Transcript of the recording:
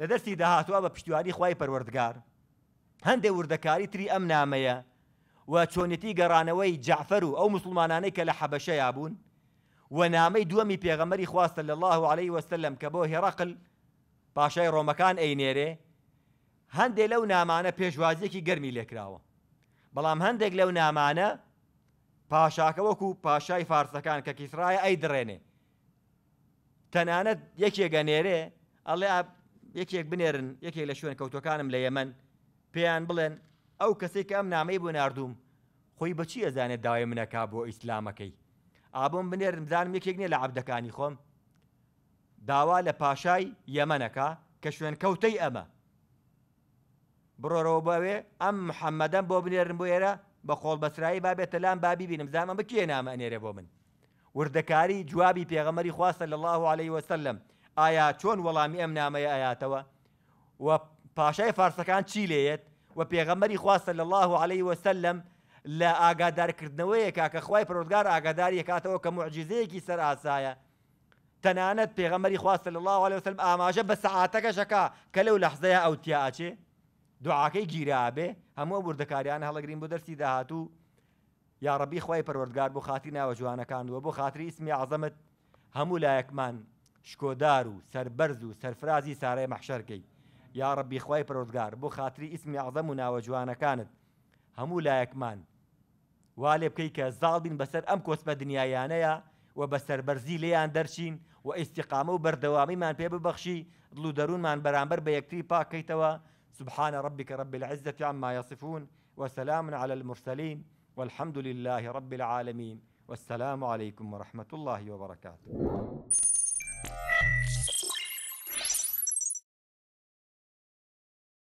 لە دەستی داهاتوە بە پشتیواری خی پەروەردگار هەندێک وردەکاری تری ئەم نامەیە و چۆنیەتی گەڕانەوەی جعفەر و ئەو مسلمانانەی کە لە حەبەشە یابوون و نامەی دووەمی پێغەمەری خواستە لە الله عليه وسلم کە بۆ هێرەقل پاشای ڕۆمەکان ئەینێرێ هەندێک لەو نامانە پێشوازیەکی گەرمی لێکراوە بەڵام هەندێک لەو نامانە پاشاکە وەکو پاشای فارسەکان کە کیسرایە ئەی درێنێ تەنانەت یەکێگەنێرێ ئەڵێ یەکێک بنێرن یەکێک لە شوێن کەوتەکانم لە یەمەن پێیان بڵێن ئەو کەسێک کە ئەم نامەی بۆ نردوم خۆی بەچی ئەزانێت داوای منەکا بۆ ئیسلامەکەی ئابم بنێرم زانم یەکێک نیە لە عبدەکانی خۆم داوا لە پاشای یەمەنەکە کە شوێن کەوتەی ئەمە بڕۆرەوە بەوێ ئەم محەممەدەم بۆ بنێرم بۆ ئێرە بە خۆڵ بەسرایی بابێتە لام بابی بینم زانمە بکێ نامە ئەنێرە بۆ من وردەکاری جوابی پێغەمەری خواستە لە الله عليه وسلم ئایا چۆن وەڵامی ئەم نامەیە ئاياتەوە و پاشای فارسەکان چی لێت و پێغەمەری خواستە لە الله عليه وسلم لە ئاگادارکردنەوەی کاکە خخوای پرۆودگار ئاگاداری کاتەوە کە معجززەیەکی سەر ئاسایە تەنانەت پێغەمەری خواستە لە الله عليه وسلم ئاماژە بە سعاتەکە شەکە کە لەو لەحزەیە ئەو تیاچێ دوعاکەی گیرابێ هەموو بوردەکاریان هەڵگرین بۆ دەرسی داهاتوو یاڕبی خی پەروەردگار بۆ خاتی ناوە جوانەکان وە بۆ خااتری ئسمی عزەمت هەموو لایەکمان شكودارو و سربەرز ساري محشركي يا ربي خوي ڕبی بو پرۆزگار اسمي اعظم نا عزەم و همو جوانەکانت هەموو لایەکمان وا لێ بکەی کە زاڵبین بەسەر ئەم کۆسمە دنیایانەیە و بە سربەرزی لێیان دەرچین و ئیسیقامە و بەردەوامیمان پێ ببەخشی دڵ و دەروونمان بەرامبەر بە یەکتری پاکەیتەوە العزة عما يصفون وسلام على المرسلين والحمد لله رب العالمين والسلام عليكم ورحمة الله وبركاته Thank you.